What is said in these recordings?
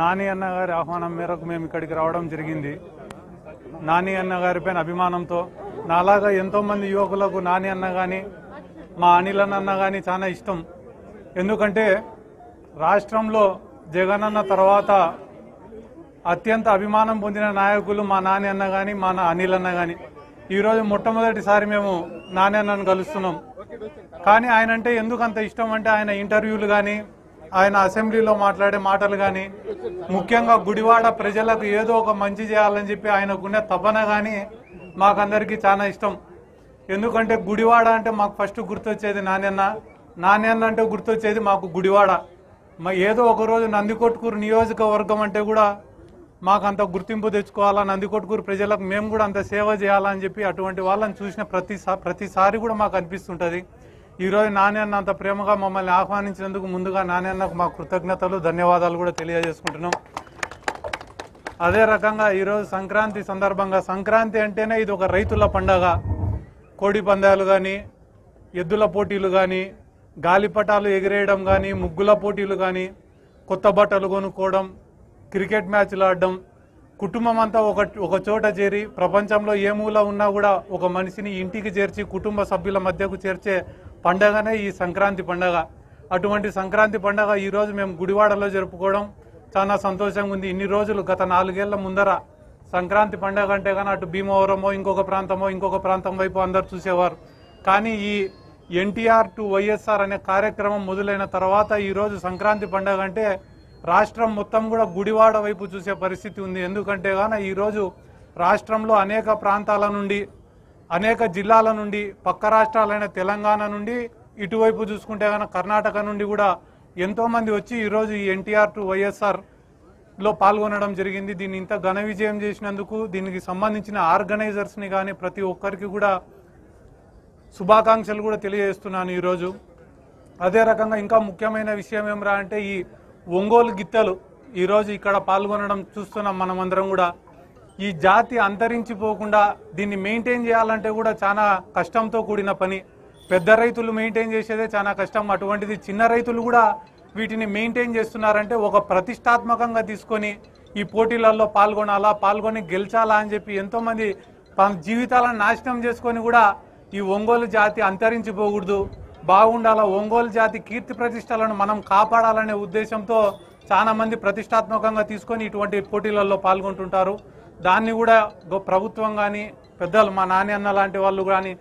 నాని అన్న గారి ఆహ్వానం మేరకు మేము ఇక్కడికి రావడం జరిగింది నాని అన్న గారిపైన అభిమానంతో నాలాగా ఎంతోమంది యువకులకు నాని అన్న కానీ మా అనిల్ అన్న కానీ చాలా ఇష్టం ఎందుకంటే రాష్ట్రంలో జగన్ అన్న తర్వాత అత్యంత అభిమానం పొందిన నాయకులు మా నాని అన్న కానీ మా అనిల్ అన్న కానీ ఈరోజు మొట్టమొదటిసారి మేము నాని అన్నను కలుస్తున్నాం కానీ ఆయన అంటే ఎందుకు అంత ఇష్టం అంటే ఆయన ఇంటర్వ్యూలు కానీ ఆయన అసెంబ్లీలో మాట్లాడే మాటలు కానీ ముఖ్యంగా గుడివాడ ప్రజలకు ఏదో ఒక మంచి చేయాలని చెప్పి ఆయనకున్న తపన కానీ మాకందరికీ చాలా ఇష్టం ఎందుకంటే గుడివాడ అంటే మాకు ఫస్ట్ గుర్తొచ్చేది నాణ్యన్న నాణ్యన్న అంటే గుర్తొచ్చేది మాకు గుడివాడ మా ఏదో ఒకరోజు నందికొట్కూరు నియోజకవర్గం అంటే కూడా మాకు అంత గుర్తింపు తెచ్చుకోవాలా నందికొట్కూరు ప్రజలకు మేము కూడా అంత సేవ చేయాలని చెప్పి అటువంటి వాళ్ళని చూసిన ప్రతిసా ప్రతిసారి కూడా మాకు అనిపిస్తుంటుంది ఈరోజు నాన్న అంత ప్రేమగా మమ్మల్ని ఆహ్వానించినందుకు ముందుగా నాన్నకు మా కృతజ్ఞతలు ధన్యవాదాలు కూడా తెలియజేసుకుంటున్నాం అదే రకంగా ఈరోజు సంక్రాంతి సందర్భంగా సంక్రాంతి అంటేనే ఇది ఒక రైతుల పండగ కోడి పందాలు కానీ ఎద్దుల పోటీలు కానీ గాలిపటాలు ఎగిరేయడం కానీ ముగ్గుల పోటీలు కానీ కొత్త బట్టలు కొనుక్కోవడం క్రికెట్ మ్యాచ్లు ఆడడం కుటుంబం అంతా ఒక ఒక చోట చేరి ప్రపంచంలో ఏ మూల ఉన్నా కూడా ఒక మనిషిని ఇంటికి చేర్చి కుటుంబ సభ్యుల మధ్యకు చేర్చే పండగనే ఈ సంక్రాంతి పండగ అటువంటి సంక్రాంతి పండగ ఈరోజు మేము గుడివాడలో జరుపుకోవడం చాలా సంతోషంగా ఉంది ఇన్ని రోజులు గత నాలుగేళ్ల ముందర సంక్రాంతి పండగ అంటే కానీ అటు భీమవరమో ఇంకొక ప్రాంతమో ఇంకొక ప్రాంతం వైపు అందరు చూసేవారు కానీ ఈ ఎన్టీఆర్ టు వైఎస్ఆర్ అనే కార్యక్రమం మొదలైన తర్వాత ఈరోజు సంక్రాంతి పండగ అంటే రాష్ట్రం మొత్తం కూడా గుడివాడ వైపు చూసే పరిస్థితి ఉంది ఎందుకంటే కానీ ఈరోజు రాష్ట్రంలో అనేక ప్రాంతాల నుండి అనేక జిల్లాల నుండి పక్క రాష్ట్రాలైన తెలంగాణ నుండి ఇటువైపు చూసుకుంటే కనుక కర్ణాటక నుండి కూడా ఎంతోమంది వచ్చి ఈరోజు ఈ ఎన్టీఆర్ టు వైఎస్ఆర్ లో పాల్గొనడం జరిగింది దీన్ని ఇంత ఘన విజయం చేసినందుకు దీనికి సంబంధించిన ఆర్గనైజర్స్ని కానీ ప్రతి ఒక్కరికి కూడా శుభాకాంక్షలు కూడా తెలియజేస్తున్నాను ఈరోజు అదే రకంగా ఇంకా ముఖ్యమైన విషయం ఏమరా అంటే ఈ ఒంగోలు గిత్తలు ఈరోజు ఇక్కడ పాల్గొనడం చూస్తున్నాం మనమందరం కూడా ఈ జాతి అంతరించిపోకుండా దీన్ని మెయింటైన్ చేయాలంటే కూడా చాలా కష్టంతో కూడిన పని పెద్ద రైతులు మెయింటైన్ చేసేదే చాలా కష్టం అటువంటిది చిన్న రైతులు కూడా వీటిని మెయింటైన్ చేస్తున్నారంటే ఒక ప్రతిష్టాత్మకంగా తీసుకొని ఈ పోటీలలో పాల్గొనాలా పాల్గొని గెలిచాలా అని చెప్పి ఎంతోమంది తమ జీవితాలను నాశనం చేసుకొని కూడా ఈ ఒంగోలు జాతి అంతరించిపోకూడదు బాగుండాలా ఒంగోలు జాతి కీర్తి ప్రతిష్టలను మనం కాపాడాలనే ఉద్దేశంతో చాలామంది ప్రతిష్టాత్మకంగా తీసుకొని ఇటువంటి పోటీలలో పాల్గొంటుంటారు దాన్ని కూడా ప్రభుత్వం కానీ పెద్దలు మా నాన్న అన్న లాంటి వాళ్ళు కానీ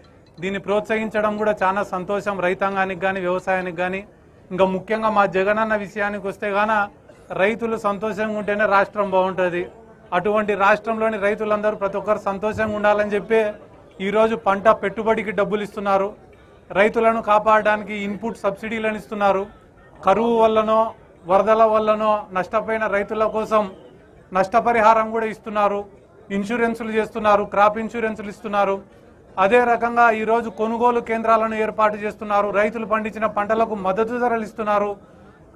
దీన్ని ప్రోత్సహించడం కూడా చాలా సంతోషం రైతాంగానికి కానీ వ్యవసాయానికి కానీ ఇంకా ముఖ్యంగా మా జగనన్న విషయానికి వస్తే గాన రైతులు సంతోషంగా ఉంటేనే రాష్ట్రం బాగుంటుంది అటువంటి రాష్ట్రంలోని రైతులందరూ ప్రతి ఒక్కరు సంతోషంగా ఉండాలని చెప్పి ఈరోజు పంట పెట్టుబడికి డబ్బులు ఇస్తున్నారు రైతులను కాపాడడానికి ఇన్పుట్ సబ్సిడీలను ఇస్తున్నారు కరువు వల్లనో వరదల వల్లనో నష్టపోయిన రైతుల కోసం నష్టపరిహారం కూడా ఇస్తున్నారు ఇన్సూరెన్సులు చేస్తున్నారు క్రాప్ ఇన్సూరెన్సులు ఇస్తున్నారు అదే రకంగా ఈరోజు కొనుగోలు కేంద్రాలను ఏర్పాటు చేస్తున్నారు రైతులు పండించిన పంటలకు మద్దతు ధరలు ఇస్తున్నారు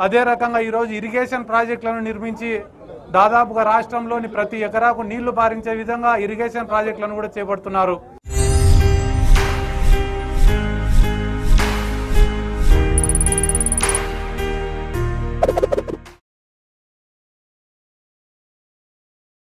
అదే రకంగా ఈరోజు ఇరిగేషన్ ప్రాజెక్టులను నిర్మించి దాదాపుగా రాష్ట్రంలోని ప్రతి ఎకరాకు నీళ్లు పారించే విధంగా ఇరిగేషన్ ప్రాజెక్టులను కూడా చేపడుతున్నారు